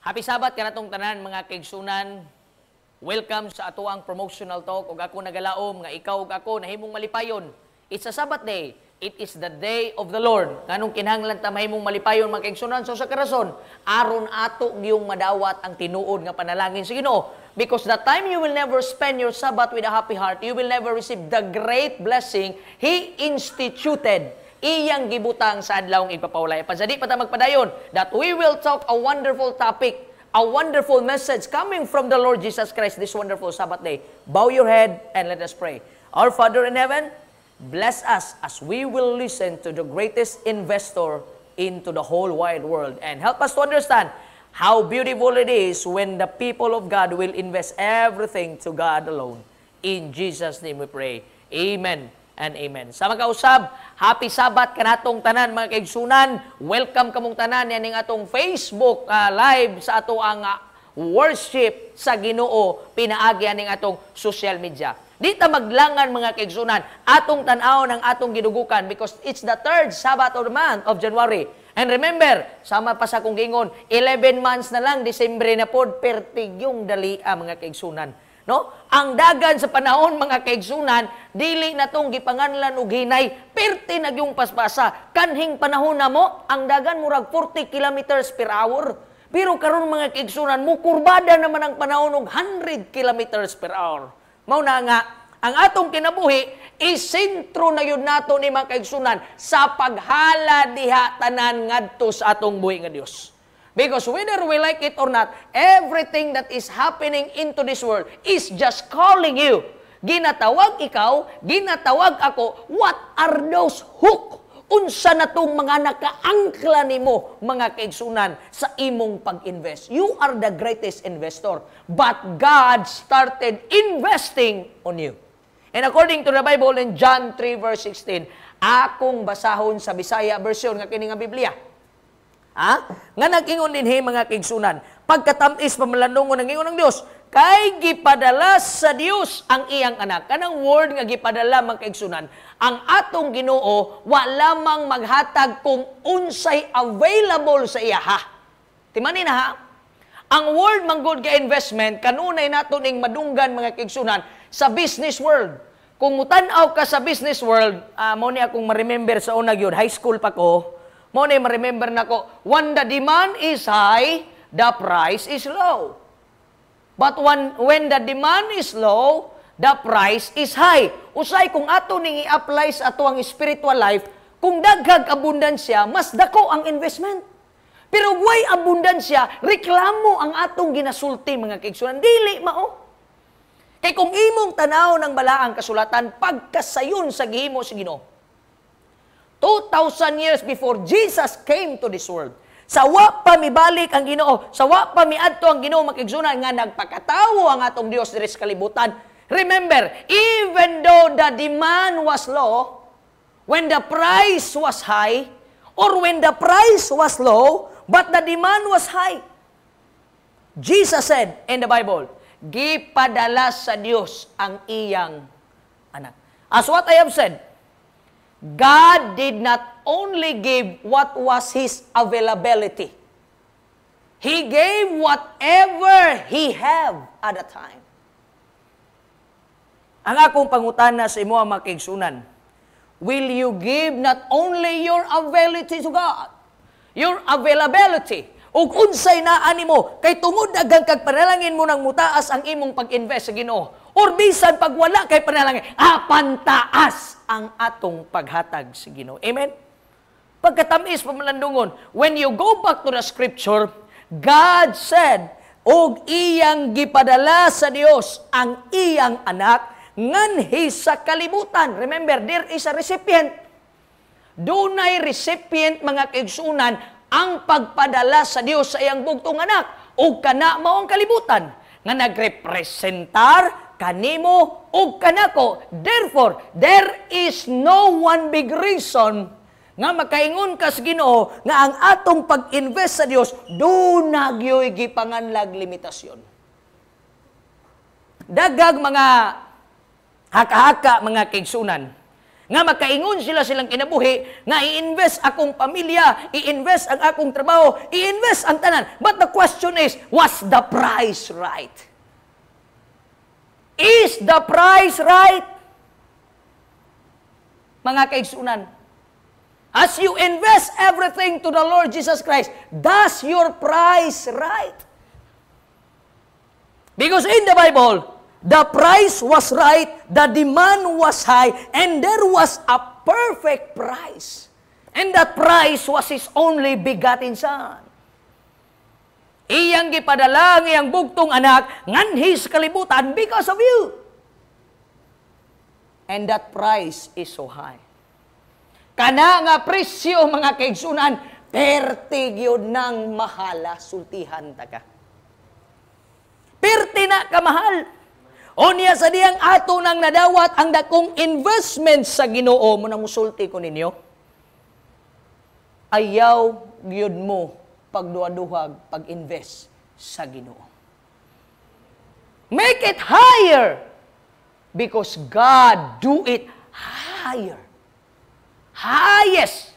Happy Sabat kanatong tanan mga kaigsunan. Welcome sa ato ang promotional talk ug ako nagalaom nga ikaw ug ako nahimong malipayon. It's a Sabat day. It is the day of the Lord. Nganong kinahanglan ta mahimong malipayon mga kaigsunan so sa karason aron ato giyong madawat ang tinuod nga panalangin sa Ginoo because the time you will never spend your Sabbath with a happy heart, you will never receive the great blessing he instituted iyang gibutang sa adlawng igpapaulay. Pansadi pa ta magpadayon that we will talk a wonderful topic, a wonderful message coming from the Lord Jesus Christ this wonderful Sabbath day. Bow your head and let us pray. Our Father in heaven, bless us as we will listen to the greatest investor into the whole wide world and help us to understand how beautiful it is when the people of God will invest everything to God alone. In Jesus' name we pray. Amen and amen. Sa magkausab, happy sabat kanatong tanan mga kaigsunan. Welcome kamong tanan yan ang atong Facebook uh, live sa ato ang ah, worship sa Ginoo pinaagi aning atong social media. Dita maglangan mga kaigsunan atong tan-aw ng atong gidugukan because it's the third Sabbath of month of January. And remember, sama pa sa kong gingon, 11 months na lang, Disembre na pod, pertigyong dali ah, mga kaigsunan. No? Ang dagan sa panahon mga kaigsunan dili na tong gipanganlan og hinay perti na yung paspasa kanhing panahon na mo ang dagan murag 40 kilometers per hour. Pero karon mga kaigsunan mo kurbada naman ang panahon og 100 kilometers per hour. Mao nga ang atong kinabuhi isentro na yun nato ni mga kaigsunan sa paghala diha tanan ngadto sa atong buhi nga Dios. Because whether we like it or not, everything that is happening into this world is just calling you. Ginatawag ikaw, ginatawag ako, what are those hook? Unsa na tong mga nakaangkla nimo mga kaigsunan sa imong pag-invest. You are the greatest investor, but God started investing on you. And according to the Bible in John 3 verse 16, akong basahon sa Bisaya version nga kini nga Biblia. Ha? Nga nagingon dinhi mga kaigsunan, pagkatamis pamalanungon ng ingon ng Dios, kay gipadala sa Dios ang iyang anak. Kanang word nga gipadala mga kaigsunan, ang atong Ginoo wala mang maghatag kung unsay available sa iya ha. Timanin ha. Ang word manggod ka investment kanunay nato ning madunggan mga kaigsunan sa business world. Kung mutanaw ka sa business world, uh, mo ni akong ma-remember sa una gyud, high school pa ko, mo na remember nako, when the demand is high, the price is low. But when, when the demand is low, the price is high. Usay kung ato ning i-apply sa ato ang spiritual life, kung daghag abundansya, mas dako ang investment. Pero way abundansya, reklamo ang atong ginasulti mga kaigsunan. Dili mao. Kay kung imong tanaw ng balaang kasulatan, pagkasayon sa gihimo si Ginoo, 2,000 years before Jesus came to this world. Sawa pa mibalik ang Ginoo, sawa pa miadto ang Ginoo makigsunan nga nagpakatawo ang atong Dios diri sa kalibutan. Remember, even though the demand was low, when the price was high, or when the price was low, but the demand was high, Jesus said in the Bible, gipadala sa Dios ang iyang anak. As what I have said, God did not only give what was His availability. He gave whatever He have at a time. Ang akong na sa imo ang makigsunan, will you give not only your availability to God, your availability, ug unsay naa mo, kay tungod daghang kag panalangin mo nang mutaas ang imong pag-invest sa Ginoo Or bisan pag wala kay panalangin, apantaas ang atong paghatag sa Ginoo. Amen? Pagkatamis pa malandungon, when you go back to the scripture, God said, og iyang gipadala sa Dios ang iyang anak nganhi sa kalibutan. Remember, there is a recipient. Dunay recipient mga kaigsunan ang pagpadala sa Dios sa iyang bugtong anak og kana mao ang kalibutan nga nagrepresentar kanimo ug kanako. Therefore, there is no one big reason nga makaingon kas Ginoo nga ang atong pag-invest sa Dios do na gyoy gipanganlag limitasyon. Dagag mga hakahaka mga kaigsunan nga makaingon sila silang kinabuhi nga i-invest akong pamilya, i-invest ang akong trabaho, i-invest ang tanan. But the question is, was the price right? Is the price right? Mga kaigsunan, as you invest everything to the Lord Jesus Christ, does your price right? Because in the Bible, the price was right, the demand was high, and there was a perfect price. And that price was His only begotten Son. Iyang gipadala ang iyang bugtong anak nganhi sa kalibutan because of you. And that price is so high. Kana nga presyo mga kaigsunan, perti gyud nang mahala sultihan taka. ka. Perti na kamahal. O niya sa diyang ato nang nadawat ang dakong investment sa Ginoo mo nang musulti ko ninyo. Ayaw gyud mo pagduaduhag, pag-invest sa Ginoo. Make it higher because God do it higher. Highest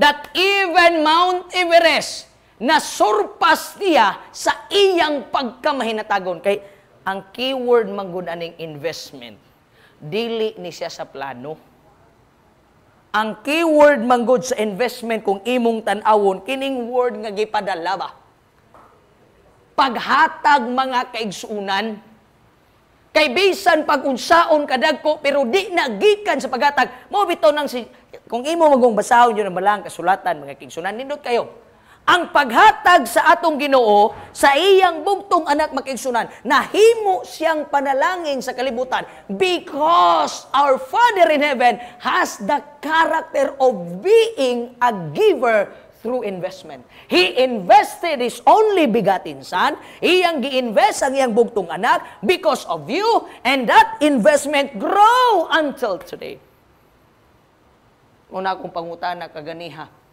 that even Mount Everest na surpass niya sa iyang pagkamahinatagon. Kay ang keyword manggod ning investment, dili ni siya sa plano ang keyword manggod sa investment kung imong tanawon, kining word nga gipadala ba? Paghatag mga kaigsuunan, kay bisan pag unsaon kadagko pero di nagikan sa paghatag mo bitaw nang si kung imo magong basahon yo na malang kasulatan mga kingsunan nindot kayo ang paghatag sa atong Ginoo sa iyang bugtong anak makigsunan nahimo siyang panalangin sa kalibutan because our Father in heaven has the character of being a giver through investment. He invested His only begotten Son. Iyang gi-invest ang iyang bugtong anak because of you and that investment grow until today. Una akong pangutana na kaganiha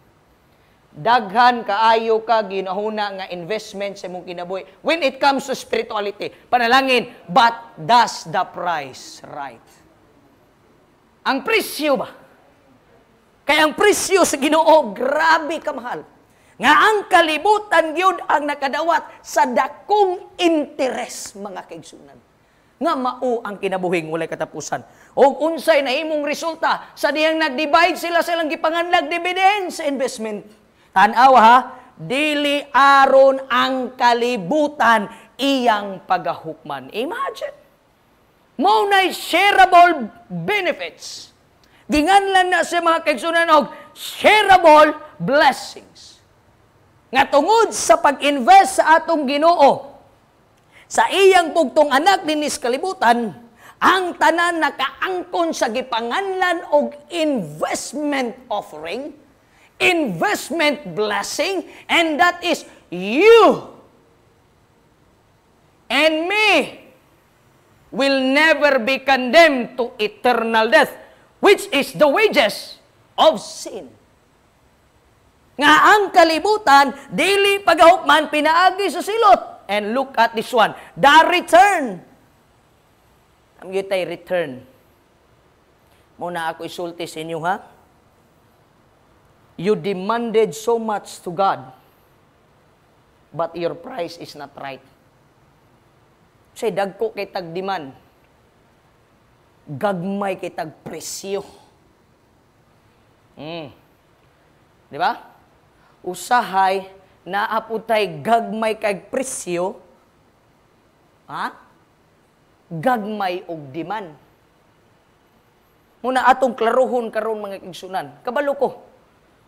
daghan kaayo ka ginahuna nga investment sa imong kinabuhi when it comes to spirituality panalangin but does the price right ang presyo ba kay ang presyo sa Ginoo grabe kamahal nga ang kalibutan gyud ang nakadawat sa dakong interes mga kaigsunan nga mao ang kinabuhing walay katapusan. O unsay na imong resulta sa diyang nag-divide sila silang gipanganlag dividends investment Tanaw ha, dili aron ang kalibutan iyang pagahukman. Imagine. Mo nay shareable benefits. Ginganlan na sa mga kaigsunan og shareable blessings. Nga tungod sa pag-invest sa atong Ginoo sa iyang bugtong anak dinis kalibutan, ang tanan nakaangkon sa gipanganlan og investment offering investment blessing, and that is you and me will never be condemned to eternal death, which is the wages of sin. Nga ang kalibutan, dili pagahukman, pinaagi sa silot. And look at this one, the return. Ang yutay return. Muna ako isulti sa inyo ha. You demanded so much to God, but your price is not right. Say, dagko kay tag demand. Gagmay kay tag presyo. Mm. Di ba? Usahay, naaputay gagmay kay presyo. Ha? Gagmay og demand. Muna atong klaruhon karon mga igsunan. Kabalo ko.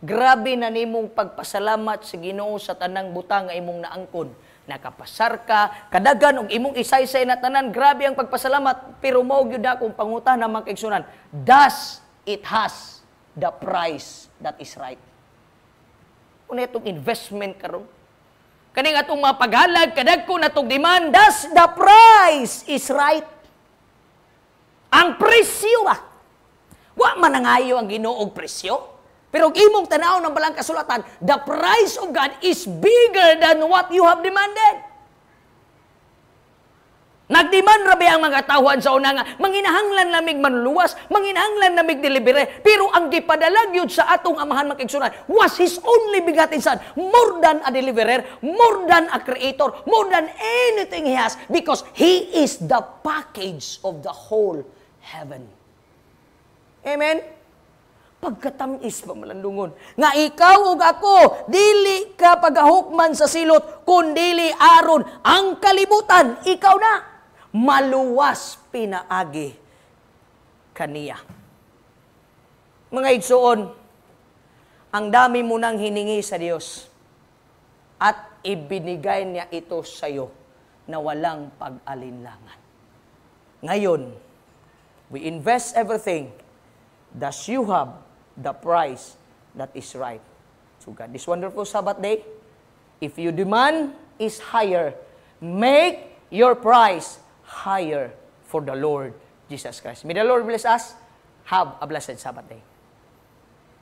Grabe na nimong pagpasalamat sa Ginoo sa tanang butang nga imong naangkon. Nakapasar ka, kadagan og imong isaysay na tanan, grabe ang pagpasalamat, pero mao gyud akong pangutan na mangkaigsunan. Does it has the price that is right. Una itong investment karon. Kaning atong mapaghalag kadagko na tong demand, does the price is right. Ang presyo ba? Wa manangayo ang Ginoo og presyo. Pero imong tanaw ng balang kasulatan, the price of God is bigger than what you have demanded. Nagdiman rabi ang mga tawhan sa unang manginahanglan namig manluwas, manginahanglan namig dilibre, pero ang gipadalag yun sa atong amahan makigsunan was his only begotten son, more than a deliverer, more than a creator, more than anything he has, because he is the package of the whole heaven. Amen? pagkatamis pa malandungon. Nga ikaw ug ako, dili ka pagahukman sa silot, kundili aron ang kalibutan, ikaw na. Maluwas pinaagi kaniya. Mga igsuon, ang dami mo nang hiningi sa Dios at ibinigay niya ito sa iyo na walang pag-alinlangan. Ngayon, we invest everything that you have the price that is right. So God, this wonderful Sabbath day, if your demand is higher, make your price higher for the Lord Jesus Christ. May the Lord bless us. Have a blessed Sabbath day.